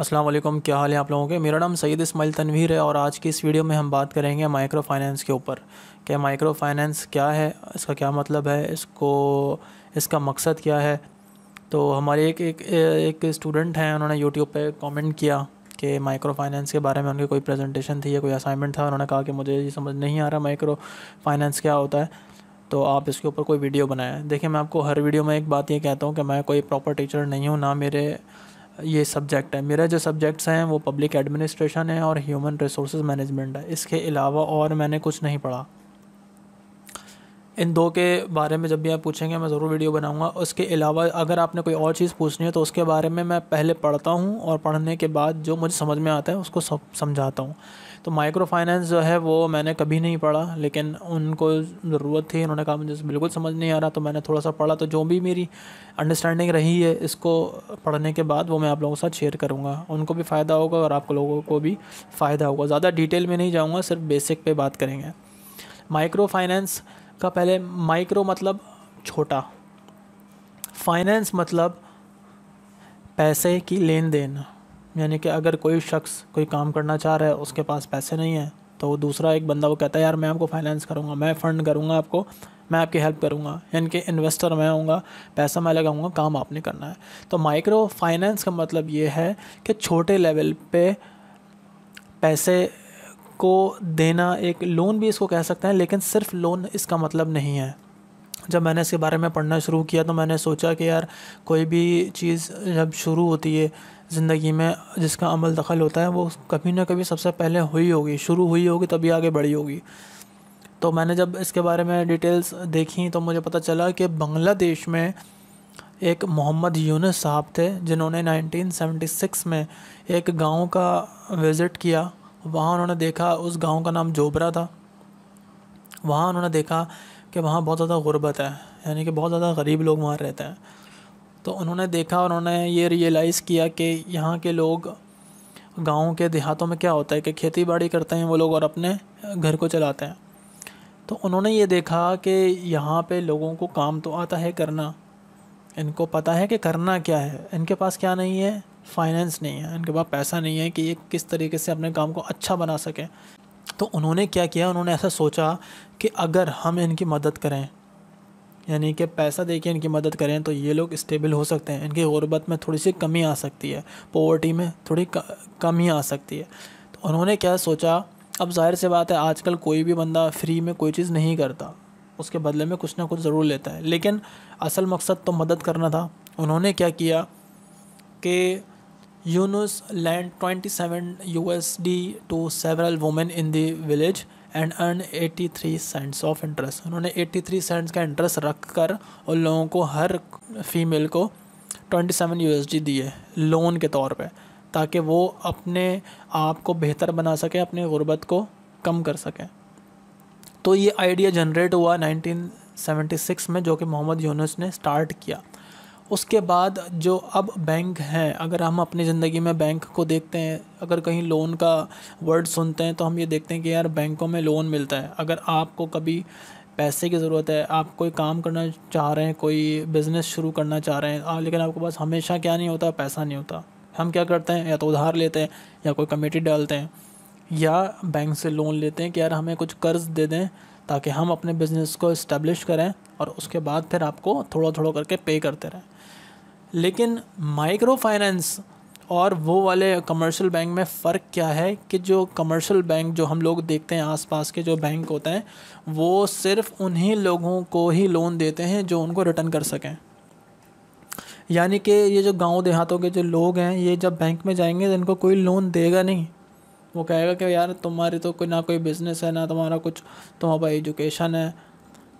अस्सलाम वालेकुम क्या हाल है आप लोगों के मेरा नाम सईद इसमाइल तनवीर है और आज की इस वीडियो में हम बात करेंगे माइक्रो फाइनेंस के ऊपर कि माइक्रो फाइनेंस क्या है इसका क्या मतलब है इसको इसका मकसद क्या है तो हमारे एक एक, एक स्टूडेंट हैं उन्होंने यूट्यूब पे कमेंट किया कि माइक्रो फाइनेंस के बारे में उनकी कोई प्रेजेंटेशन थी या कोई असाइनमेंट था उन्होंने कहा कि मुझे ये समझ नहीं आ रहा माइक्रो फाइनेंस क्या होता है तो आप इसके ऊपर कोई वीडियो बनाएं देखिए मैं आपको हर वीडियो में एक बात ये कहता हूँ कि मैं कोई प्रॉपर टीचर नहीं हूँ ना मेरे ये सब्जेक्ट है मेरा जो सब्जेक्ट्स हैं वो पब्लिक एडमिनिस्ट्रेशन है और ह्यूमन रिसोर्स मैनेजमेंट है इसके अलावा और मैंने कुछ नहीं पढ़ा इन दो के बारे में जब भी आप पूछेंगे मैं ज़रूर वीडियो बनाऊँगा उसके अलावा अगर आपने कोई और चीज़ पूछनी है तो उसके बारे में मैं पहले पढ़ता हूँ और पढ़ने के बाद जो मुझे समझ में आता है उसको सब समझाता हूँ तो माइक्रो फाइनेंस जो है वो मैंने कभी नहीं पढ़ा लेकिन उनको ज़रूरत थी उन्होंने कहा मुझे बिल्कुल समझ नहीं आ रहा तो मैंने थोड़ा सा पढ़ा तो जो भी मेरी अंडरस्टैंडिंग रही है इसको पढ़ने के बाद वो मैं आप लोगों के साथ शेयर करूँगा उनको भी फ़ायदा होगा और आप लोगों को भी फ़ायदा होगा ज़्यादा डिटेल में नहीं जाऊँगा सिर्फ बेसिक पर बात करेंगे माइक्रो फाइनेंस का पहले माइक्रो मतलब छोटा फाइनेंस मतलब पैसे की लेन देन यानी कि अगर कोई शख्स कोई काम करना चाह रहा है उसके पास पैसे नहीं है तो दूसरा एक बंदा वो कहता है यार मैं आपको फाइनेंस करूँगा मैं फ़ंड करूँगा आपको मैं आपकी हेल्प करूँगा यानी कि इन्वेस्टर मैं आऊँगा पैसा मैं लगाऊँगा काम आपने करना है तो माइक्रो फाइनेंस का मतलब ये है कि छोटे लेवल पे पैसे को देना एक लोन भी इसको कह सकते हैं लेकिन सिर्फ लोन इसका मतलब नहीं है जब मैंने इसके बारे में पढ़ना शुरू किया तो मैंने सोचा कि यार कोई भी चीज़ जब शुरू होती है ज़िंदगी में जिसका अमल दखल होता है वो कभी ना कभी सबसे पहले हुई होगी शुरू हुई होगी तभी आगे बढ़ी होगी तो मैंने जब इसके बारे में डिटेल्स देखी तो मुझे पता चला कि बांग्लादेश में एक मोहम्मद यूनस साहब थे जिन्होंने 1976 में एक गांव का विज़िट किया वहाँ उन्होंने देखा उस गांव का नाम जोबरा था वहाँ उन्होंने देखा कि वहाँ बहुत ज़्यादा गुर्बत है यानी कि बहुत ज़्यादा गरीब लोग वहाँ रहते हैं तो उन्होंने देखा उन्होंने ये रियलाइज़ किया कि यहाँ के लोग गाँव के देहातों में क्या होता है कि खेती बाड़ी करते हैं वो लोग और अपने घर को चलाते हैं तो उन्होंने ये देखा कि यहाँ पे लोगों को काम तो आता है करना इनको पता है कि करना क्या है इनके पास क्या नहीं है फाइनेंस नहीं है इनके पास पैसा नहीं है कि ये किस तरीके से अपने काम को अच्छा बना सकें तो उन्होंने क्या किया उन्होंने ऐसा सोचा कि अगर हम इनकी मदद करें यानी कि पैसा के इनकी मदद करें तो ये लोग स्टेबल हो सकते हैं इनकी गुर्बत में थोड़ी सी कमी आ सकती है पॉवर्टी में थोड़ी कमी आ सकती है तो उन्होंने क्या सोचा अब जाहिर सी बात है आजकल कोई भी बंदा फ्री में कोई चीज़ नहीं करता उसके बदले में कुछ ना कुछ ज़रूर लेता है लेकिन असल मकसद तो मदद करना था उन्होंने क्या किया कि Yunus lent 27 USD to several women in the village and earn 83 cents of interest उन्होंने 83 सेंट्स का इंटरेस्ट रख कर उन लोगों को हर फीमेल को 27 सेवन दिए लोन के तौर पर ताकि वो अपने आप को बेहतर बना सकें अपने गुर्बत को कम कर सकें तो ये आइडिया जनरेट हुआ 1976 में जो कि मोहम्मद यूनुस ने स्टार्ट किया उसके बाद जो अब बैंक हैं अगर हम अपनी ज़िंदगी में बैंक को देखते हैं अगर कहीं लोन का वर्ड सुनते हैं तो हम ये देखते हैं कि यार बैंकों में लोन मिलता है अगर आपको कभी पैसे की ज़रूरत है आप कोई काम करना चाह रहे हैं कोई बिज़नेस शुरू करना चाह रहे हैं आ, लेकिन आपके पास हमेशा क्या नहीं होता पैसा नहीं होता हम क्या करते हैं या तो उधार लेते हैं या कोई कमेटी डालते हैं या बैंक से लोन लेते हैं कि यार हमें कुछ कर्ज़ दे दें ताकि हम अपने बिज़नेस को इस्टेब्लिश करें और उसके बाद फिर आपको थोड़ा थोड़ा करके पे करते रहें लेकिन माइक्रो फाइनेंस और वो वाले कमर्शियल बैंक में फ़र्क क्या है कि जो कमर्शियल बैंक जो हम लोग देखते हैं आसपास के जो बैंक होते हैं वो सिर्फ उन्हीं लोगों को ही लोन देते हैं जो उनको रिटर्न कर सकें यानी कि ये जो गांव देहातों के जो लोग हैं ये जब बैंक में जाएंगे तो इनको कोई लोन देगा नहीं वो कहेगा कि यार तुम्हारी तो कोई ना कोई बिज़नेस है ना तुम्हारा कुछ तुम्हारा एजुकेशन है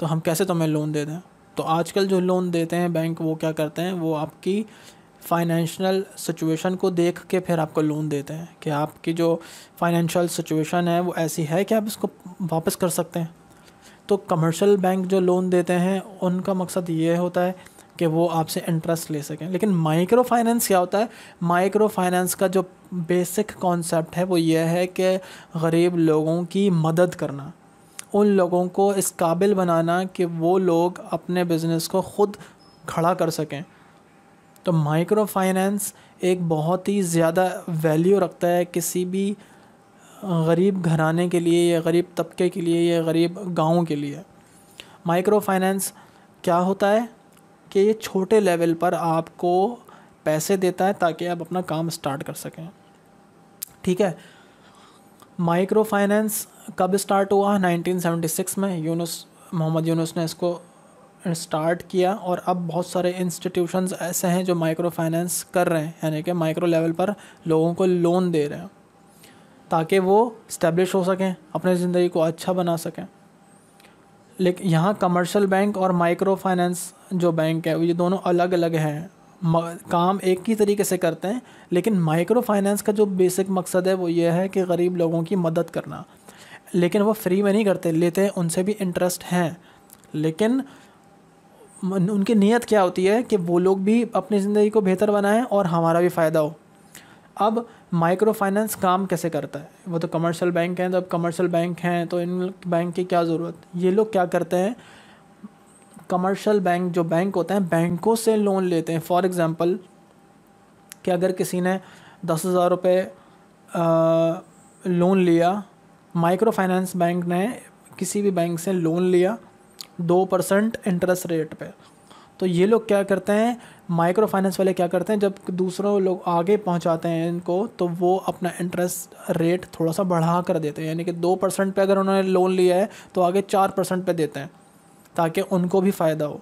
तो हम कैसे तुम्हें लोन दे दें तो आजकल जो लोन देते हैं बैंक वो क्या करते हैं वो आपकी फाइनेंशियल सिचुएशन को देख के फिर आपको लोन देते हैं कि आपकी जो फाइनेंशियल सिचुएशन है वो ऐसी है कि आप इसको वापस कर सकते हैं तो कमर्शियल बैंक जो लोन देते हैं उनका मकसद ये होता है कि वो आपसे इंटरेस्ट ले सकें लेकिन माइक्रो फाइनेंस क्या होता है माइक्रो फाइनेंस का जो बेसिक कॉन्सेप्ट है वो ये है कि गरीब लोगों की मदद करना उन लोगों को इस काबिल बनाना कि वो लोग अपने बिज़नेस को ख़ुद खड़ा कर सकें तो माइक्रो फाइनेंस एक बहुत ही ज़्यादा वैल्यू रखता है किसी भी गरीब घराने के लिए या गरीब तबके के लिए या गरीब गाँव के लिए माइक्रो फाइनेंस क्या होता है कि ये छोटे लेवल पर आपको पैसे देता है ताकि आप अपना काम स्टार्ट कर सकें ठीक है माइक्रो फाइनेंस कब स्टार्ट हुआ 1976 में यूनुस मोहम्मद यूनुस ने इसको स्टार्ट किया और अब बहुत सारे इंस्टीट्यूशंस ऐसे हैं जो माइक्रो फाइनेंस कर रहे हैं यानी कि माइक्रो लेवल पर लोगों को लोन दे रहे हैं ताकि वो स्टेब्लिश हो सकें अपने ज़िंदगी को अच्छा बना सकें लेकिन यहाँ कमर्शियल बैंक और माइक्रो फाइनेंस जो बैंक है ये दोनों अलग अलग हैं काम एक ही तरीके से करते हैं लेकिन माइक्रो फाइनेंस का जो बेसिक मकसद है वो ये है कि गरीब लोगों की मदद करना लेकिन वो फ्री में नहीं करते लेते हैं उनसे भी इंटरेस्ट हैं लेकिन उनकी नीयत क्या होती है कि वो लोग भी अपनी ज़िंदगी को बेहतर बनाएं और हमारा भी फ़ायदा हो अब माइक्रो फाइनेंस काम कैसे करता है वो तो कमर्शियल बैंक हैं तो अब कमर्शियल बैंक हैं तो इन बैंक की क्या ज़रूरत ये लोग क्या करते हैं कमर्शियल बैंक जो बैंक होते हैं बैंकों से लोन लेते हैं फॉर एग्ज़ाम्पल कि अगर किसी ने दस हज़ार रुपये लोन लिया माइक्रो फाइनेंस बैंक ने किसी भी बैंक से लोन लिया दो परसेंट इंटरेस्ट रेट पे तो ये लोग क्या करते हैं माइक्रो फाइनेंस वाले क्या करते हैं जब दूसरों लोग आगे पहुंचाते हैं इनको तो वो अपना इंटरेस्ट रेट थोड़ा सा बढ़ा कर देते हैं यानी कि दो परसेंट पर अगर उन्होंने लोन लिया है तो आगे चार परसेंट पर देते हैं ताकि उनको भी फ़ायदा हो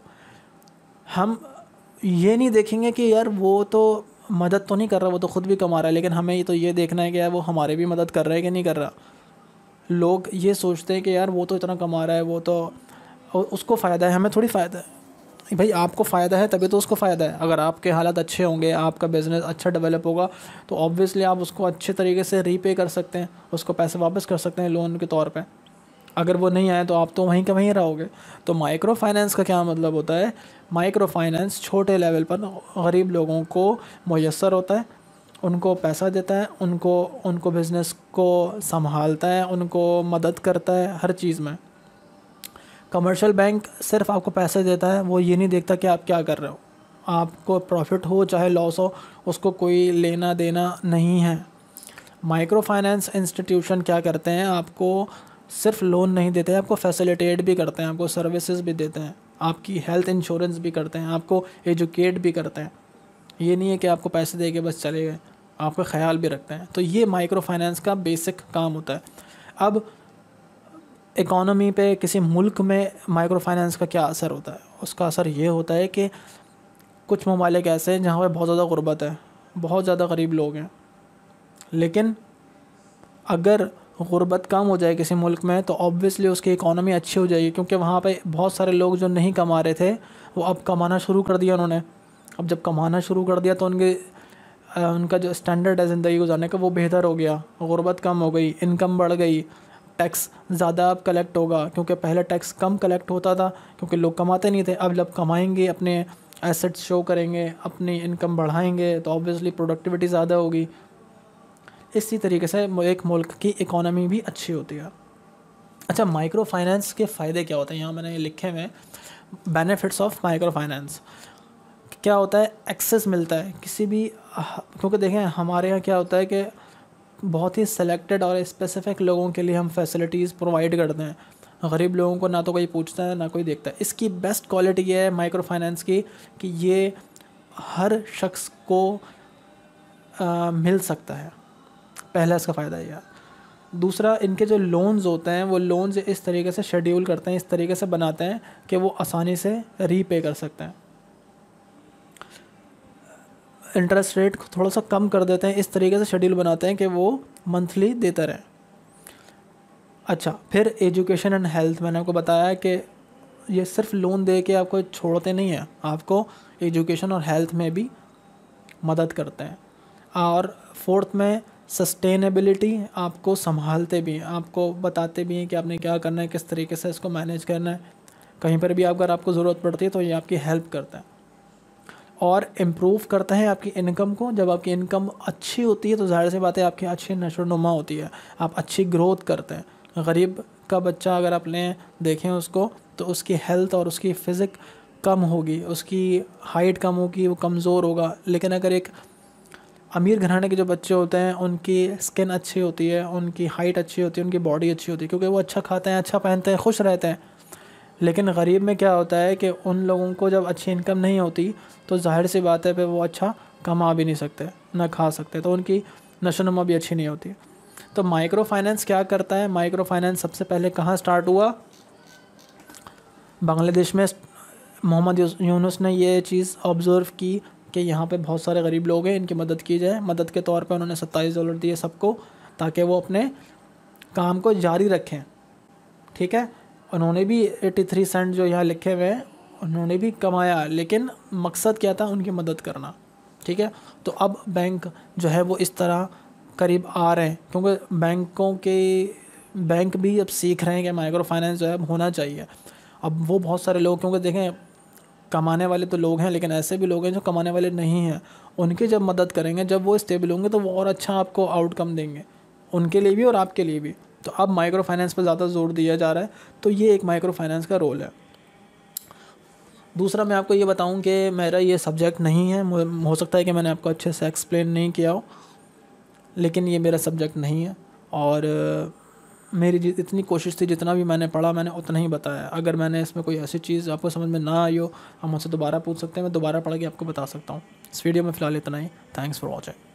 हम ये नहीं देखेंगे कि यार वो तो मदद तो नहीं कर रहा वो तो ख़ुद भी कमा रहा है लेकिन हमें तो ये देखना है कि यार वो हमारे भी मदद कर रहा है कि नहीं कर रहा लोग ये सोचते हैं कि यार वो तो इतना कमा रहा है वो तो उसको फ़ायदा है हमें थोड़ी फ़ायदा है भाई आपको फ़ायदा है तभी तो उसको फ़ायदा है अगर आपके हालात अच्छे होंगे आपका बिज़नेस अच्छा डेवलप होगा तो ऑब्वियसली आप उसको अच्छे तरीके से रीपे कर सकते हैं उसको पैसे वापस कर सकते हैं लोन के तौर पर अगर वो नहीं आए तो आप तो वहीं के वहीं रहोगे तो माइक्रो फाइनेंस का क्या मतलब होता है माइक्रो फाइनेंस छोटे लेवल पर गरीब लोगों को मैसर होता है उनको पैसा देता है उनको उनको बिज़नेस को संभालता है उनको मदद करता है हर चीज़ में कमर्शियल बैंक सिर्फ आपको पैसे देता है वो ये नहीं देखता कि आप क्या कर रहे हो आपको प्रॉफिट हो चाहे लॉस हो उसको कोई लेना देना नहीं है माइक्रो फाइनेंस इंस्टीट्यूशन क्या करते हैं आपको सिर्फ लोन नहीं देते हैं आपको फैसिलिटेट भी करते हैं आपको सर्विसेज भी देते हैं आपकी हेल्थ इंश्योरेंस भी करते हैं आपको एजुकेट भी करते हैं ये नहीं है कि आपको पैसे दे के बस चले गए आपका ख्याल भी रखते हैं तो ये माइक्रो फाइनेंस का बेसिक काम होता है अब इकोनॉमी पे किसी मुल्क में माइक्रो फाइनेंस का क्या असर होता है उसका असर ये होता है कि कुछ ममालिक ऐसे हैं जहाँ पर बहुत ज़्यादा गुर्बत है बहुत ज़्यादा गरीब लोग हैं लेकिन अगर गुर्बत कम हो जाए किसी मुल्क में तो ऑब्वियसली उसकी इकोनॉमी अच्छी हो जाएगी क्योंकि वहाँ पे बहुत सारे लोग जो नहीं कमा रहे थे वो अब कमाना शुरू कर दिया उन्होंने अब जब कमाना शुरू कर दिया तो उनके उनका जो स्टैंडर्ड है ज़िंदगी गुजारने का वो बेहतर हो गया गुर्बत कम हो गई इनकम बढ़ गई टैक्स ज़्यादा अब कलेक्ट होगा क्योंकि पहले टैक्स कम कलेक्ट होता था क्योंकि लोग कमाते नहीं थे अब जब कमाएंगे अपने एसेट्स शो करेंगे अपनी इनकम बढ़ाएंगे तो ऑब्वियसली प्रोडक्टिविटी ज़्यादा होगी इसी तरीके से एक मुल्क की इकोनॉमी भी अच्छी होती है अच्छा माइक्रो फाइनेंस के फ़ायदे क्या होते हैं यहाँ मैंने लिखे हुए बेनिफिट्स ऑफ माइक्रो फाइनेंस क्या होता है एक्सेस मिलता है किसी भी क्योंकि देखें हमारे यहाँ क्या होता है कि बहुत ही सेलेक्टेड और स्पेसिफिक लोगों के लिए हम फैसिलिटीज़ प्रोवाइड करते हैं गरीब लोगों को ना तो कोई पूछता है ना कोई देखता है इसकी बेस्ट क्वालिटी ये है माइक्रो फाइनेंस की कि ये हर शख्स को आ, मिल सकता है पहला इसका फ़ायदा यह दूसरा इनके जो लोन्स होते हैं वो लोन्स इस तरीके से शेड्यूल करते हैं इस तरीके से बनाते हैं कि वो आसानी से रीपे कर सकते हैं इंटरेस्ट रेट थोड़ा सा कम कर देते हैं इस तरीके से शेड्यूल बनाते हैं कि वो मंथली देता रहें अच्छा फिर एजुकेशन एंड हेल्थ मैंने आपको बताया कि ये सिर्फ लोन दे के आपको छोड़ते नहीं हैं आपको एजुकेशन और हेल्थ में भी मदद करते हैं और फोर्थ में सस्टेनेबिलिटी आपको संभालते भी हैं आपको बताते भी हैं कि आपने क्या करना है किस तरीके से इसको मैनेज करना है कहीं पर भी अगर आपको ज़रूरत पड़ती है तो ये आपकी हेल्प करता है और इम्प्रूव करता है आपकी इनकम को जब आपकी इनकम अच्छी होती है तो जाहिर सी बात है आपकी अच्छी नशोनुमा होती है आप अच्छी ग्रोथ करते हैं गरीब का बच्चा अगर आप लें देखें उसको तो उसकी हेल्थ और उसकी फिज़िक कम होगी उसकी हाइट कम होगी वो कमज़ोर होगा लेकिन अगर एक अमीर घराने के जो बच्चे होते हैं उनकी स्किन अच्छी होती है उनकी हाइट अच्छी होती है उनकी बॉडी अच्छी होती है क्योंकि वो अच्छा खाते हैं अच्छा पहनते हैं खुश रहते हैं लेकिन गरीब में क्या होता है कि उन लोगों को जब अच्छी इनकम नहीं होती तो जाहिर सी बात है पे वो अच्छा कमा भी नहीं सकते ना खा सकते तो उनकी नशोनुमा भी अच्छी नहीं होती तो माइक्रो फाइनेंस क्या करता है माइक्रो फाइनेंस सबसे पहले कहाँ स्टार्ट हुआ बांग्लादेश में मोहम्मद यूनुस ने ये चीज़ ऑब्ज़र्व की कि यहाँ पे बहुत सारे गरीब लोग हैं इनकी मदद की जाए मदद के तौर पे उन्होंने सत्ताईस डॉलर दिए सबको ताकि वो अपने काम को जारी रखें ठीक है उन्होंने भी 83 सेंट जो यहाँ लिखे हुए हैं उन्होंने भी कमाया लेकिन मकसद क्या था उनकी मदद करना ठीक है तो अब बैंक जो है वो इस तरह करीब आ रहे हैं क्योंकि बैंकों के बैंक भी अब सीख रहे हैं कि माइक्रो फाइनेंस जो है होना चाहिए अब वो बहुत सारे लोग क्योंकि देखें कमाने वाले तो लोग हैं लेकिन ऐसे भी लोग हैं जो कमाने वाले नहीं हैं उनकी जब मदद करेंगे जब वो स्टेबल होंगे तो वो और अच्छा आपको आउटकम देंगे उनके लिए भी और आपके लिए भी तो अब माइक्रो फाइनेंस पर ज़्यादा जोर दिया जा रहा है तो ये एक माइक्रो फाइनेंस का रोल है दूसरा मैं आपको ये बताऊं कि मेरा ये सब्जेक्ट नहीं है हो सकता है कि मैंने आपको अच्छे से एक्सप्लेन नहीं किया हो लेकिन ये मेरा सब्जेक्ट नहीं है और मेरी इतनी कोशिश थी जितना भी मैंने पढ़ा मैंने उतना ही बताया अगर मैंने इसमें कोई ऐसी चीज़ आपको समझ में ना आई हो हम मुझसे दोबारा पूछ सकते हैं मैं दोबारा पढ़ के आपको बता सकता हूँ इस वीडियो में फ़िलहाल इतना ही थैंक्स फॉर वॉचिंग